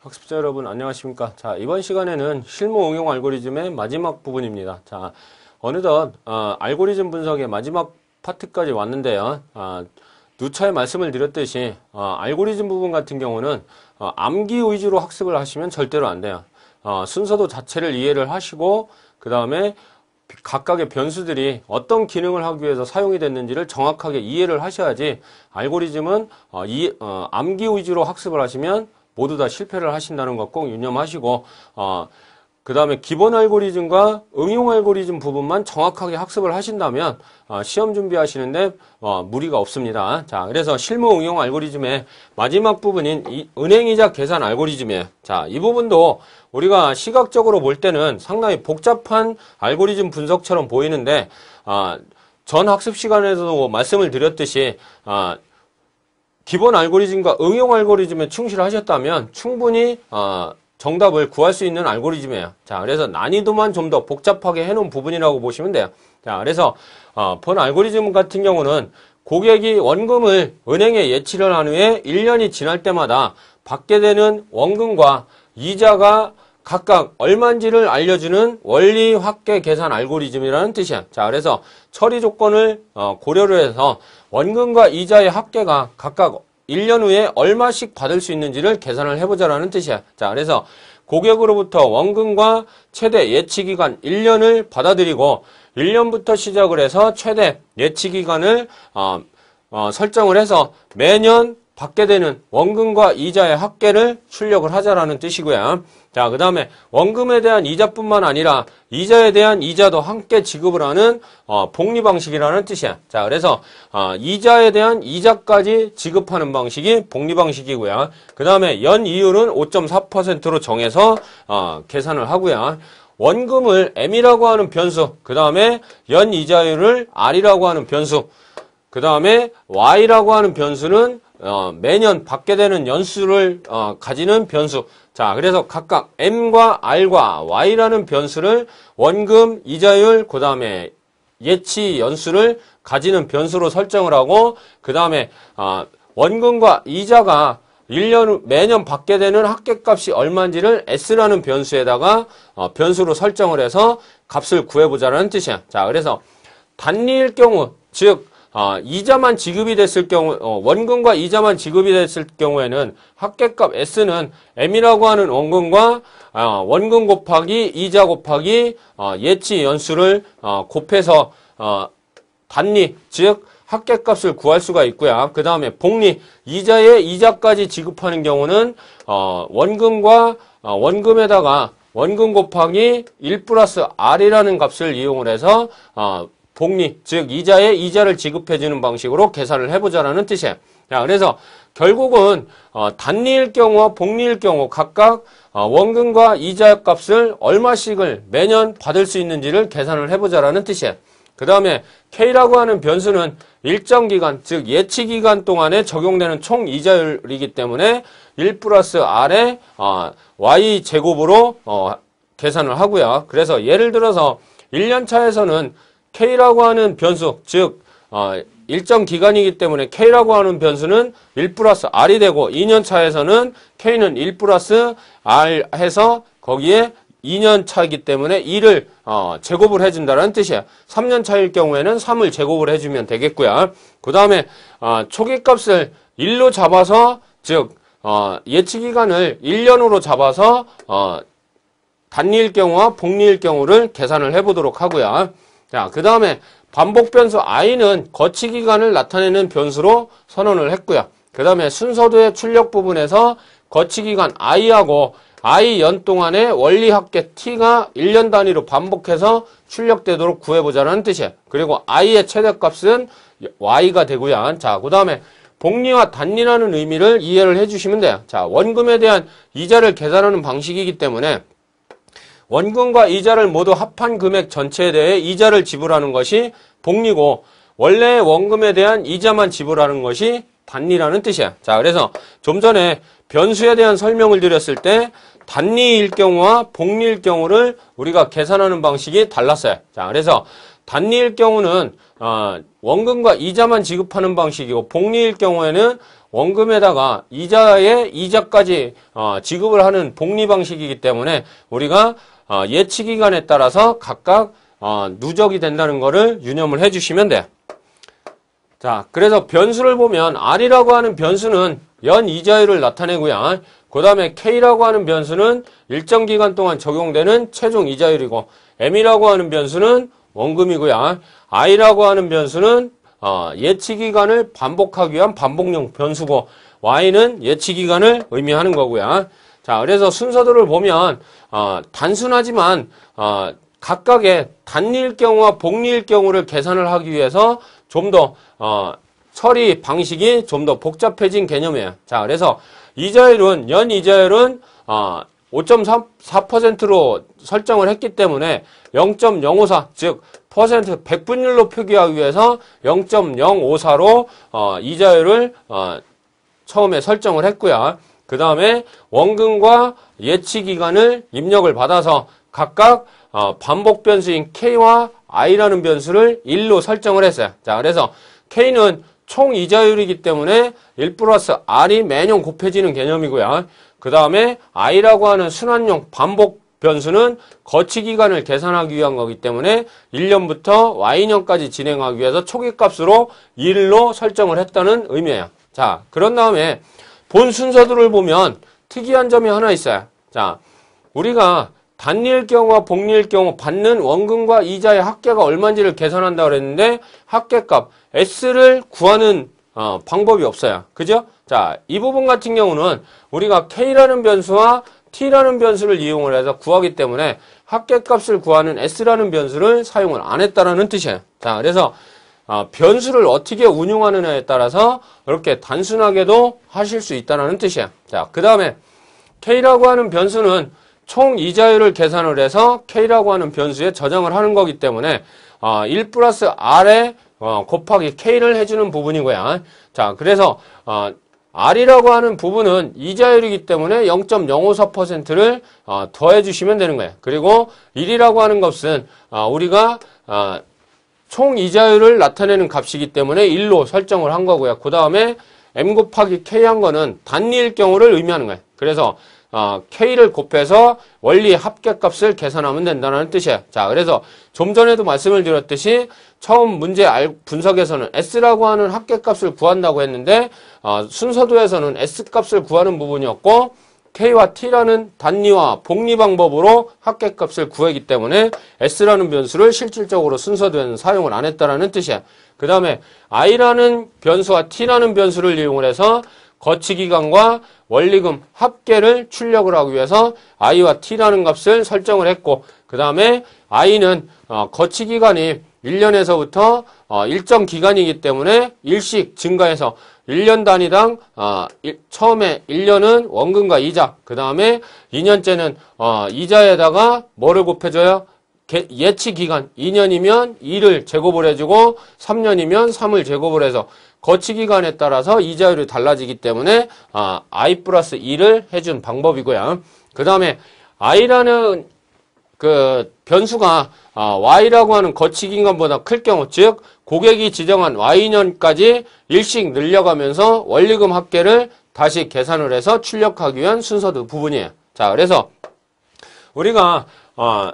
학습자 여러분 안녕하십니까 자 이번 시간에는 실무 응용 알고리즘의 마지막 부분입니다 자 어느덧 어, 알고리즘 분석의 마지막 파트까지 왔는데요 어, 누차에 말씀을 드렸듯이 어, 알고리즘 부분 같은 경우는 어, 암기 위주로 학습을 하시면 절대로 안 돼요 어, 순서도 자체를 이해를 하시고 그 다음에 각각의 변수들이 어떤 기능을 하기 위해서 사용이 됐는지를 정확하게 이해를 하셔야지 알고리즘은 어, 암기 위주로 학습을 하시면 모두 다 실패를 하신다는 것 꼭 유념하시고 어, 그 다음에 기본 알고리즘과 응용 알고리즘 부분만 정확하게 학습을 하신다면 어, 시험 준비하시는데 어, 무리가 없습니다. 자, 그래서 실무 응용 알고리즘의 마지막 부분인 이, 은행이자 계산 알고리즘이에요. 자, 이 부분도 우리가 시각적으로 볼 때는 상당히 복잡한 알고리즘 분석처럼 보이는데 어, 전 학습 시간에서도 말씀을 드렸듯이 어, 기본 알고리즘과 응용 알고리즘에 충실하셨다면 충분히 어, 정답을 구할 수 있는 알고리즘이에요. 자, 그래서 난이도만 좀 더 복잡하게 해놓은 부분이라고 보시면 돼요. 자, 그래서 어, 본 알고리즘 같은 경우는 고객이 원금을 은행에 예치를 한 후에 1년이 지날 때마다 받게 되는 원금과 이자가 각각 얼마인지를 알려주는 원리 확계 계산 알고리즘이라는 뜻이야. 자, 그래서 처리 조건을 어, 고려를 해서 원금과 이자의 합계가 각각 1년 후에 얼마씩 받을 수 있는지를 계산을 해보자라는 뜻이야. 자, 그래서 고객으로부터 원금과 최대 예치기간 1년을 받아들이고 1년부터 시작을 해서 최대 예치기간을 어, 어, 설정을 해서 매년 받게 되는 원금과 이자의 합계를 출력을 하자라는 뜻이고요. 자, 그 다음에 원금에 대한 이자뿐만 아니라 이자에 대한 이자도 함께 지급을 하는 어, 복리 방식이라는 뜻이야. 자, 그래서 어, 이자에 대한 이자까지 지급하는 방식이 복리 방식이고요. 그 다음에 연 이율은 5.4%로 정해서 어, 계산을 하고요. 원금을 M이라고 하는 변수, 그 다음에 연 이자율을 R이라고 하는 변수, 그 다음에 Y라고 하는 변수는 어, 매년 받게 되는 연수를 어, 가지는 변수 자 그래서 각각 M과 R과 Y라는 변수를 원금, 이자율, 그 다음에 예치 연수를 가지는 변수로 설정을 하고 그 다음에 어, 원금과 이자가 1년 매년 받게 되는 합계값이 얼마인지를 S라는 변수에다가 어, 변수로 설정을 해서 값을 구해보자는 뜻이야. 자, 그래서 단리일 경우, 즉 아, 이자만 지급이 됐을 경우 어, 원금과 이자만 지급이 됐을 경우에는 합계값 S는 M이라고 하는 원금과 아, 원금 곱하기 이자 곱하기 어, 예치 연수를 어, 곱해서 어, 단리 즉 합계값을 구할 수가 있고요. 그 다음에 복리 이자에 이자까지 지급하는 경우는 어, 원금과 어, 원금에다가 원금 곱하기 1 플러스 R이라는 값을 이용을 해서 어, 복리, 즉 이자에 이자를 지급해주는 방식으로 계산을 해보자라는 뜻이에요. 자, 그래서 결국은 어, 단리일 경우와 복리일 경우 각각 어, 원금과 이자 값을 얼마씩을 매년 받을 수 있는지를 계산을 해보자라는 뜻이에요. 그 다음에 K라고 하는 변수는 일정 기간, 즉 예치 기간 동안에 적용되는 총 이자율이기 때문에 1 플러스 R의 어, Y 제곱으로 어, 계산을 하고요. 그래서 예를 들어서 1년 차에서는 K라고 하는 변수, 즉 어, 일정 기간이기 때문에 K라고 하는 변수는 1 플러스 R이 되고 2년 차에서는 K는 1 플러스 R 해서 거기에 2년 차이기 때문에 2를 어, 제곱을 해준다는 뜻이야. 3년 차일 경우에는 3을 제곱을 해주면 되겠고요. 그 다음에 어, 초기값을 1로 잡아서 즉 어, 예측기간을 1년으로 잡아서 어, 단리일 경우와 복리일 경우를 계산을 해보도록 하고요. 자, 그 다음에 반복 변수 i는 거치 기간을 나타내는 변수로 선언을 했고요. 그 다음에 순서도의 출력 부분에서 거치 기간 i하고 i 연 동안에 원리학계 t가 1년 단위로 반복해서 출력되도록 구해보자는 뜻이에요. 그리고 i의 최대값은 y가 되고요. 자, 그 다음에 복리와 단리라는 의미를 이해를 해주시면 돼요. 자, 원금에 대한 이자를 계산하는 방식이기 때문에 원금과 이자를 모두 합한 금액 전체에 대해 이자를 지불하는 것이 복리고 원래의 원금에 대한 이자만 지불하는 것이 단리라는 뜻이야. 자, 그래서 좀 전에 변수에 대한 설명을 드렸을 때 단리일 경우와 복리일 경우를 우리가 계산하는 방식이 달랐어요. 자, 그래서 단리일 경우는 어, 원금과 이자만 지급하는 방식이고 복리일 경우에는 원금에다가 이자에 이자까지 어, 지급을 하는 복리 방식이기 때문에 우리가 어, 예치 기간에 따라서 각각 어, 누적이 된다는 것을 유념을 해주시면 돼요. 자, 그래서 변수를 보면 R이라고 하는 변수는 연 이자율을 나타내고요. 그 다음에 K라고 하는 변수는 일정 기간 동안 적용되는 최종 이자율이고 M이라고 하는 변수는 원금이고요. I라고 하는 변수는 어, 예치기간을 반복하기 위한 반복용 변수고 Y는 예치기간을 의미하는 거고요. 자, 그래서 순서들을 보면 어, 단순하지만 어, 각각의 단일 경우와 복리일 경우를 계산을 하기 위해서 좀더 어, 처리 방식이 좀 더 복잡해진 개념이에요. 자, 그래서 이자율은 연 이자율은 어, 5.4%로 설정을 했기 때문에 0.054, 즉 퍼센트 100분율로 표기하기 위해서 0.054로 어, 이자율을 어, 처음에 설정을 했고요. 그 다음에 원근과 예치기간을 입력을 받아서 각각 어, 반복 변수인 K와 I라는 변수를 1로 설정을 했어요. 자, 그래서 K는 총 이자율이기 때문에 1 플러스 R이 매년 곱해지는 개념이고요. 그 다음에 I라고 하는 순환용 반복 변수는 거치 기간을 계산하기 위한 거기 때문에 1년부터 Y년까지 진행하기 위해서 초기값으로 1로 설정을 했다는 의미예요. 자, 그런 다음에 본 순서들을 보면 특이한 점이 하나 있어요. 자, 우리가 단일 경우와 복리일 경우 받는 원금과 이자의 합계가 얼마인지를 계산한다고 그랬는데 합계값 S를 구하는 어, 방법이 없어요. 그죠? 자, 이 부분 같은 경우는 우리가 K라는 변수와 T라는 변수를 이용을 해서 구하기 때문에 합계값을 구하는 S라는 변수를 사용을 안 했다라는 뜻이에요. 자, 그래서 아, 변수를 어떻게 운용하느냐에 따라서 이렇게 단순하게도 하실 수 있다는 뜻이야. 자, 그 다음에 K라고 하는 변수는 총 이자율을 계산을 해서 K라고 하는 변수에 저장을 하는 거기 때문에 1 아, 플러스 R에 어, 곱하기 K를 해주는 부분이고요. 자, 그래서 어, R이라고 하는 부분은 이자율이기 때문에 0.054%를 어, 더해주시면 되는 거예요. 그리고 1이라고 하는 것은 어, 우리가 어, 총 이자율을 나타내는 값이기 때문에 1로 설정을 한 거고요. 그 다음에 m 곱하기 k 한 거는 단리일 경우를 의미하는 거예요. 그래서 어, k를 곱해서 원리 합계값을 계산하면 된다는 뜻이에요. 자, 그래서 좀 전에도 말씀을 드렸듯이 처음 문제 분석에서는 s라고 하는 합계값을 구한다고 했는데 어, 순서도에서는 s값을 구하는 부분이었고 K와 T라는 단위와 복리 방법으로 합계값을 구했기 때문에 S라는 변수를 실질적으로 순서대로 사용을 안했다는 뜻이야. 그 다음에 I라는 변수와 T라는 변수를 이용을 해서 거치기간과 원리금 합계를 출력을 하기 위해서 I와 T라는 값을 설정을 했고 그 다음에 I는 어, 거치기간이 1년에서부터 어, 일정 기간이기 때문에 일식 증가해서 1년 단위당 어, 처음에 1년은 원금과 이자 그 다음에 2년째는 어, 이자에다가 뭐를 곱해줘요? 예치기간 2년이면 2를 제곱을 해주고 3년이면 3을 제곱을 해서 거치기간에 따라서 이자율이 달라지기 때문에 아, i 플러스 2를 해준 방법이고요. 그 다음에 i라는 그 변수가 아, y라고 하는 거치기간보다 클 경우 즉 고객이 지정한 y년까지 일씩 늘려가면서 원리금 합계를 다시 계산을 해서 출력하기 위한 순서도 부분이에요. 자 그래서 우리가 어,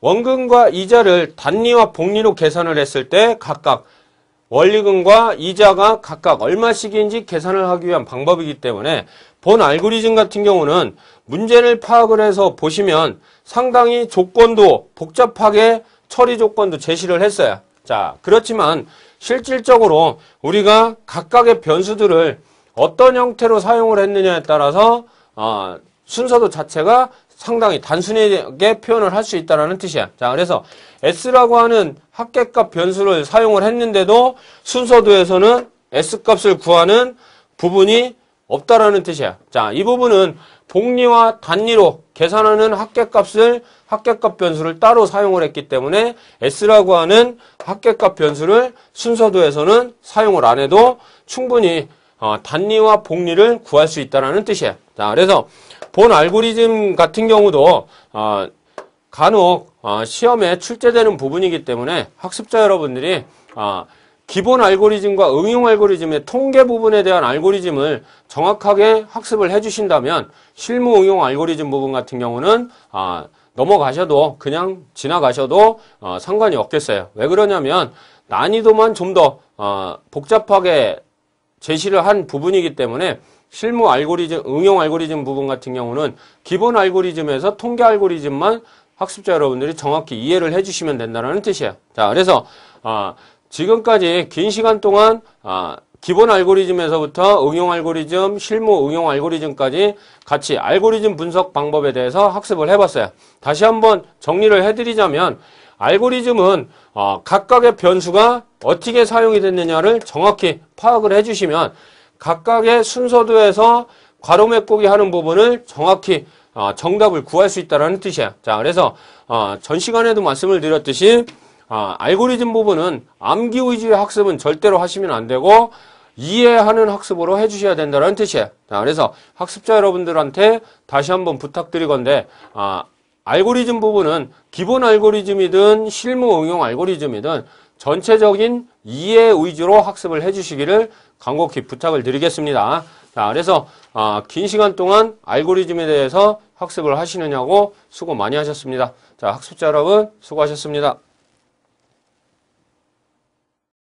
원금과 이자를 단리와 복리로 계산을 했을 때 각각 원리금과 이자가 각각 얼마씩인지 계산을 하기 위한 방법이기 때문에 본 알고리즘 같은 경우는 문제를 파악을 해서 보시면 상당히 조건도 복잡하게 처리 조건도 제시를 했어요. 자, 그렇지만 실질적으로 우리가 각각의 변수들을 어떤 형태로 사용을 했느냐에 따라서 어, 순서도 자체가 상당히 단순하게 표현을 할 수 있다는 뜻이야. 자, 그래서 S라고 하는 합계값 변수를 사용을 했는데도 순서도에서는 S값을 구하는 부분이 없다라는 뜻이야. 자, 이 부분은 복리와 단리로 계산하는 합계값을 합계값 변수를 따로 사용을 했기 때문에 S라고 하는 합계값 변수를 순서도에서는 사용을 안 해도 충분히 어, 단리와 복리를 구할 수 있다는 뜻이야. 자, 그래서 본 알고리즘 같은 경우도 아, 간혹 아, 시험에 출제되는 부분이기 때문에 학습자 여러분들이 아, 기본 알고리즘과 응용 알고리즘의 통계 부분에 대한 알고리즘을 정확하게 학습을 해주신다면 실무 응용 알고리즘 부분 같은 경우는 넘어가셔도 그냥 지나가셔도 어, 상관이 없겠어요. 왜 그러냐면 난이도만 좀더 어, 복잡하게 제시를 한 부분이기 때문에 실무 알고리즘, 응용 알고리즘 부분 같은 경우는 기본 알고리즘에서 통계 알고리즘만 학습자 여러분들이 정확히 이해를 해주시면 된다는 뜻이에요. 자, 그래서 어, 지금까지 긴 시간 동안 어, 기본 알고리즘에서부터 응용 알고리즘, 실무 응용 알고리즘까지 같이 알고리즘 분석 방법에 대해서 학습을 해봤어요. 다시 한번 정리를 해드리자면 알고리즘은 어, 각각의 변수가 어떻게 사용이 됐느냐를 정확히 파악을 해주시면 각각의 순서도에서 괄호 메꾸기 하는 부분을 정확히 어, 정답을 구할 수 있다는 뜻이에요. 자, 그래서 어, 전 시간에도 말씀을 드렸듯이 어, 알고리즘 부분은 암기 위주의 학습은 절대로 하시면 안 되고 이해하는 학습으로 해주셔야 된다는 뜻이에요. 자, 그래서 학습자 여러분들한테 다시 한번 부탁드리건데 어, 알고리즘 부분은 기본 알고리즘이든 실무 응용 알고리즘이든 전체적인 이해 위주로 학습을 해주시기를 간곡히 부탁을 드리겠습니다. 자, 그래서 아, 긴 시간 동안 알고리즘에 대해서 학습을 하시느냐고 수고 많이 하셨습니다. 자, 학습자 여러분 수고하셨습니다.